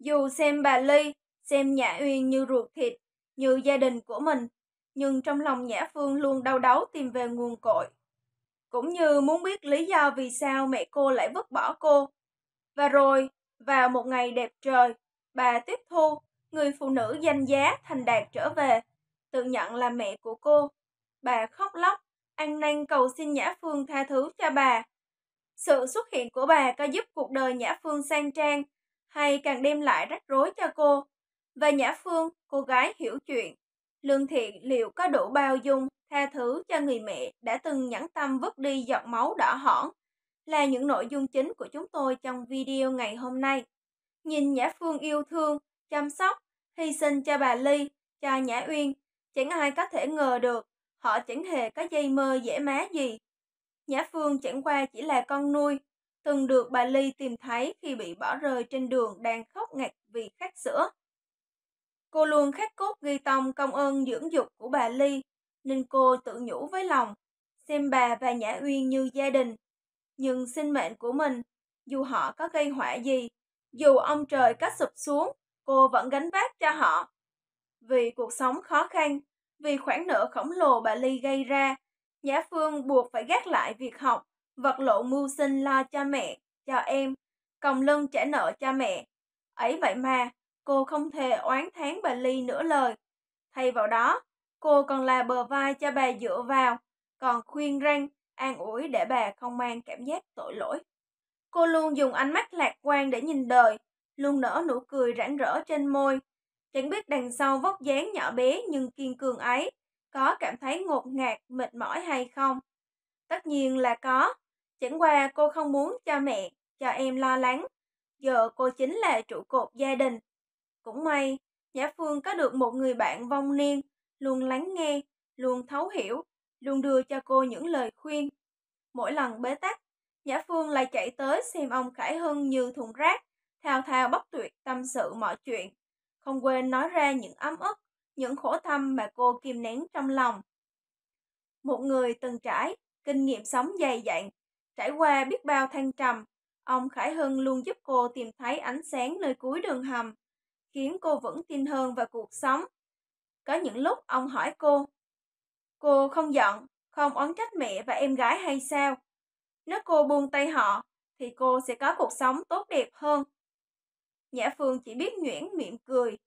Dù xem bà Ly, xem Nhã Uyên như ruột thịt, như gia đình của mình, nhưng trong lòng Nhã Phương luôn đau đớn tìm về nguồn cội. Cũng như muốn biết lý do vì sao mẹ cô lại vứt bỏ cô. Và rồi, vào một ngày đẹp trời, bà Tuyết Thu, người phụ nữ danh giá thành đạt trở về, tự nhận là mẹ của cô. Bà khóc lóc, ăn năn cầu xin Nhã Phương tha thứ cho bà. Sự xuất hiện của bà có giúp cuộc đời Nhã Phương sang trang hay càng đem lại rắc rối cho cô. Và Nhã Phương, cô gái hiểu chuyện, Lương Thiện liệu có đủ bao dung, tha thứ cho người mẹ đã từng nhẫn tâm vứt đi giọt máu đỏ hỏn là những nội dung chính của chúng tôi trong video ngày hôm nay. Nhìn Nhã Phương yêu thương, chăm sóc, hy sinh cho bà Ly, cho Nhã Uyên, chẳng ai có thể ngờ được họ chẳng hề có dây mơ dễ má gì. Nhã Phương chẳng qua chỉ là con nuôi từng được bà Ly tìm thấy khi bị bỏ rơi trên đường đang khóc ngạc vì khát sữa. Cô luôn khắc cốt ghi tông công ơn dưỡng dục của bà Ly, nên cô tự nhủ với lòng, xem bà và Nhã Uyên như gia đình. Nhưng sinh mệnh của mình, dù họ có gây họa gì, dù ông trời có sụp xuống, cô vẫn gánh vác cho họ. Vì cuộc sống khó khăn, vì khoản nợ khổng lồ bà Ly gây ra, Nhã Phương buộc phải gác lại việc học vật lộ mưu sinh lo cho mẹ, cho em, còng lưng trả nợ cho mẹ. Ấy vậy mà, cô không thể oán tháng bà Ly nửa lời. Thay vào đó, cô còn là bờ vai cho bà dựa vào, còn khuyên răng, an ủi để bà không mang cảm giác tội lỗi. Cô luôn dùng ánh mắt lạc quan để nhìn đời, luôn nở nụ cười rạng rỡ trên môi. Chẳng biết đằng sau vóc dáng nhỏ bé nhưng kiên cường ấy, có cảm thấy ngột ngạt, mệt mỏi hay không? Tất nhiên là có, Chẳng qua cô không muốn cho mẹ, cho em lo lắng. Giờ cô chính là trụ cột gia đình. Cũng may, Nhã Phương có được một người bạn vong niên, luôn lắng nghe, luôn thấu hiểu, luôn đưa cho cô những lời khuyên. Mỗi lần bế tắc, Nhã Phương lại chạy tới xem ông Khải Hưng như thùng rác, thao thao bất tuyệt tâm sự mọi chuyện, không quên nói ra những ấm ức, những khổ thâm mà cô kìm nén trong lòng. Một người từng trải, kinh nghiệm sống dày dặn, Trải qua biết bao thăng trầm, ông Khải Hưng luôn giúp cô tìm thấy ánh sáng nơi cuối đường hầm, khiến cô vững tin hơn vào cuộc sống. Có những lúc ông hỏi cô, cô không giận, không oán trách mẹ và em gái hay sao? Nếu cô buông tay họ, thì cô sẽ có cuộc sống tốt đẹp hơn. Nhã Phương chỉ biết nhuyễn miệng cười.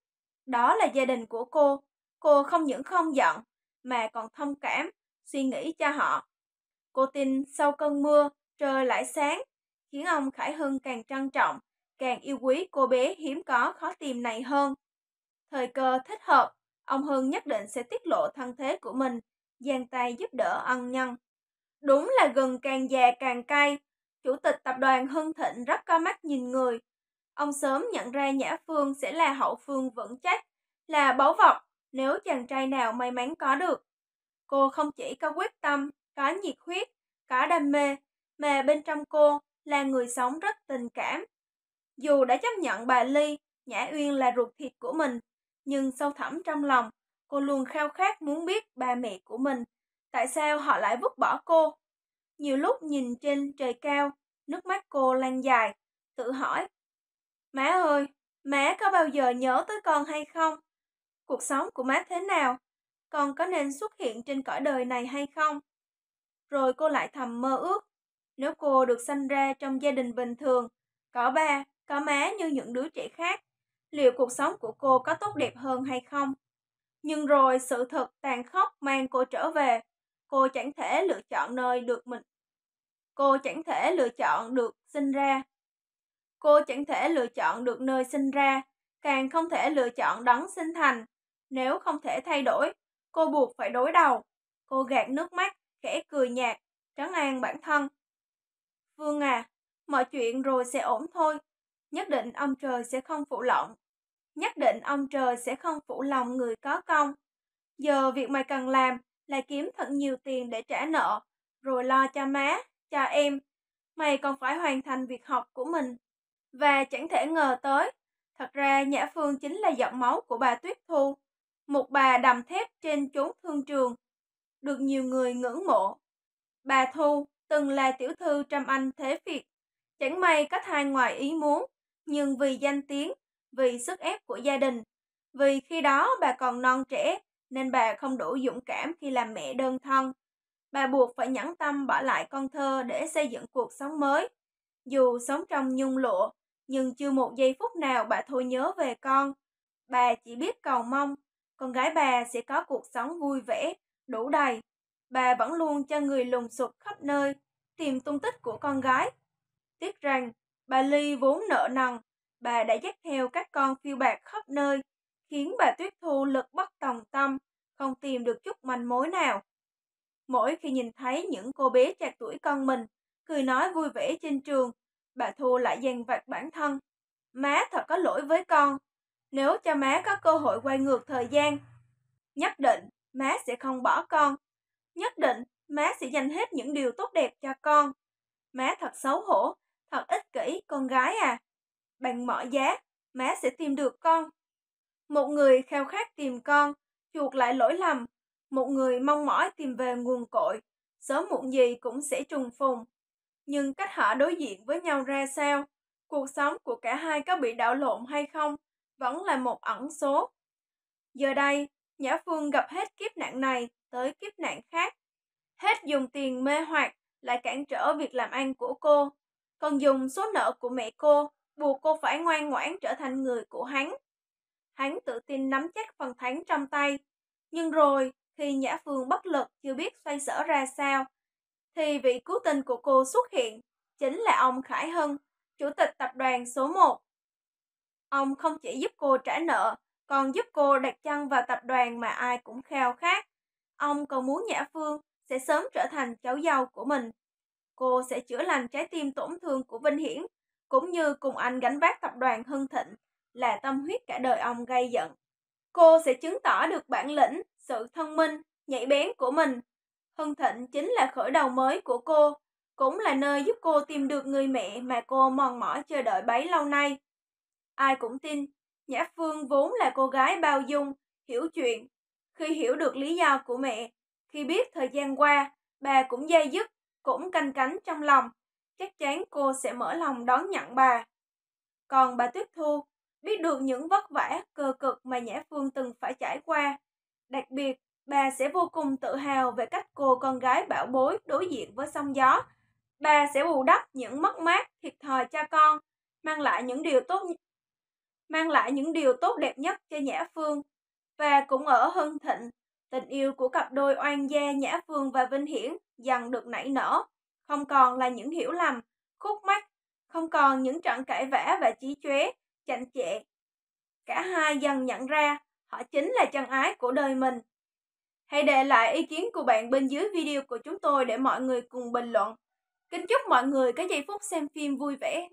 Đó là gia đình của cô. Cô không những không giận, mà còn thông cảm, suy nghĩ cho họ. Cô tin sau cơn mưa, trời lại sáng, khiến ông Khải Hưng càng trân trọng, càng yêu quý cô bé hiếm có khó tìm này hơn. Thời cơ thích hợp, ông Hưng nhất định sẽ tiết lộ thân thế của mình, giang tay giúp đỡ ân nhân. Đúng là gừng càng già càng cay, chủ tịch tập đoàn Hưng Thịnh rất có mắt nhìn người. Ông sớm nhận ra Nhã Phương sẽ là hậu phương vững chắc, là báu vật nếu chàng trai nào may mắn có được. Cô không chỉ có quyết tâm, có nhiệt huyết, có đam mê, mà bên trong cô là người sống rất tình cảm. Dù đã chấp nhận bà Ly, Nhã Uyên là ruột thịt của mình, nhưng sâu thẳm trong lòng, cô luôn khao khát muốn biết ba mẹ của mình, tại sao họ lại vứt bỏ cô. Nhiều lúc nhìn trên trời cao, nước mắt cô lan dài, tự hỏi. Má ơi, má có bao giờ nhớ tới con hay không? Cuộc sống của má thế nào? Con có nên xuất hiện trên cõi đời này hay không? Rồi cô lại thầm mơ ước, nếu cô được sinh ra trong gia đình bình thường, có ba, có má như những đứa trẻ khác, liệu cuộc sống của cô có tốt đẹp hơn hay không? Nhưng rồi sự thật tàn khốc mang cô trở về, cô chẳng thể lựa chọn nơi được mình. Cô chẳng thể lựa chọn được sinh ra. Cô chẳng thể lựa chọn được nơi sinh ra, càng không thể lựa chọn đấng sinh thành. Nếu không thể thay đổi, cô buộc phải đối đầu. Cô gạt nước mắt, khẽ cười nhạt, trấn an bản thân. Vương à, mọi chuyện rồi sẽ ổn thôi. Nhất định ông trời sẽ không phụ lòng. Nhất định ông trời sẽ không phụ lòng người có công. Giờ việc mày cần làm là kiếm thật nhiều tiền để trả nợ, rồi lo cho má, cho em. Mày còn phải hoàn thành việc học của mình. Và chẳng thể ngờ tới, thật ra Nhã Phương chính là giọng máu của bà Tuyết Thu, một bà đầm thép trên chốn thương trường, được nhiều người ngưỡng mộ. Bà Thu, từng là tiểu thư trăm anh thế Việt. Chẳng may có thai ngoài ý muốn, nhưng vì danh tiếng, vì sức ép của gia đình, vì khi đó bà còn non trẻ nên bà không đủ dũng cảm khi làm mẹ đơn thân. Bà buộc phải nhẫn tâm bỏ lại con thơ để xây dựng cuộc sống mới. Dù sống trong nhung lụa, nhưng chưa một giây phút nào bà thôi nhớ về con. Bà chỉ biết cầu mong con gái bà sẽ có cuộc sống vui vẻ, đủ đầy bà vẫn luôn cho người lùng sục khắp nơi, tìm tung tích của con gái. Tiếc rằng, bà Ly vốn nợ nần, bà đã dắt theo các con phiêu bạc khắp nơi, khiến bà Tuyết Thu lực bất tòng tâm, không tìm được chút manh mối nào. Mỗi khi nhìn thấy những cô bé trẻ tuổi con mình, cười nói vui vẻ trên trường, bà Thu lại dằn vặt bản thân. Má thật có lỗi với con, nếu cho má có cơ hội quay ngược thời gian, nhất định má sẽ không bỏ con Nhất định, má sẽ dành hết những điều tốt đẹp cho con. Má thật xấu hổ, thật ích kỷ, con gái à. Bằng mọi giá, má sẽ tìm được con. Một người khao khát tìm con, chuộc lại lỗi lầm. Một người mong mỏi tìm về nguồn cội, sớm muộn gì cũng sẽ trùng phùng. Nhưng cách họ đối diện với nhau ra sao? Cuộc sống của cả hai có bị đảo lộn hay không? Vẫn là một ẩn số. Giờ đây, Nhã Phương gặp hết kiếp nạn này, tới kiếp nạn khác. Hết dùng tiền mê hoặc lại cản trở việc làm ăn của cô, còn dùng số nợ của mẹ cô buộc cô phải ngoan ngoãn trở thành người của hắn. Hắn tự tin nắm chắc phần thắng trong tay, nhưng rồi khi Nhã Phương bất lực chưa biết xoay sở ra sao, thì vị cứu tinh của cô xuất hiện, chính là ông Khải Hân, chủ tịch tập đoàn số 1. Ông không chỉ giúp cô trả nợ, còn giúp cô đặt chân vào tập đoàn mà ai cũng khao khát. Ông còn muốn Nhã Phương sẽ sớm trở thành cháu giàu của mình. Cô sẽ chữa lành trái tim tổn thương của Vinh Hiển, cũng như cùng anh gánh vác tập đoàn Hưng Thịnh, là tâm huyết cả đời ông gây giận. Cô sẽ chứng tỏ được bản lĩnh, sự thông minh, nhạy bén của mình. Hưng Thịnh chính là khởi đầu mới của cô, cũng là nơi giúp cô tìm được người mẹ mà cô mòn mỏi chờ đợi bấy lâu nay. Ai cũng tin, Nhã Phương vốn là cô gái bao dung, hiểu chuyện, khi hiểu được lý do của mẹ, khi biết thời gian qua, bà cũng dây dứt, cũng canh cánh trong lòng, chắc chắn cô sẽ mở lòng đón nhận bà. Còn bà Tuyết Thu, biết được những vất vả, cơ cực mà Nhã Phương từng phải trải qua. Đặc biệt, bà sẽ vô cùng tự hào về cách cô con gái bảo bối đối diện với sóng gió. Bà sẽ bù đắp những mất mát thiệt thòi cho con, mang lại những điều tốt mang lại những điều tốt đẹp nhất cho Nhã Phương và cũng ở Hưng Thịnh, tình yêu của cặp đôi oan gia Nhã Phương và Vinh Hiển dần được nảy nở, không còn là những hiểu lầm, khúc mắc, không còn những trận cãi vã và chí chóe, chạnh chệ. Cả hai dần nhận ra họ chính là chân ái của đời mình. Hãy để lại ý kiến của bạn bên dưới video của chúng tôi để mọi người cùng bình luận. Kính chúc mọi người có giây phút xem phim vui vẻ.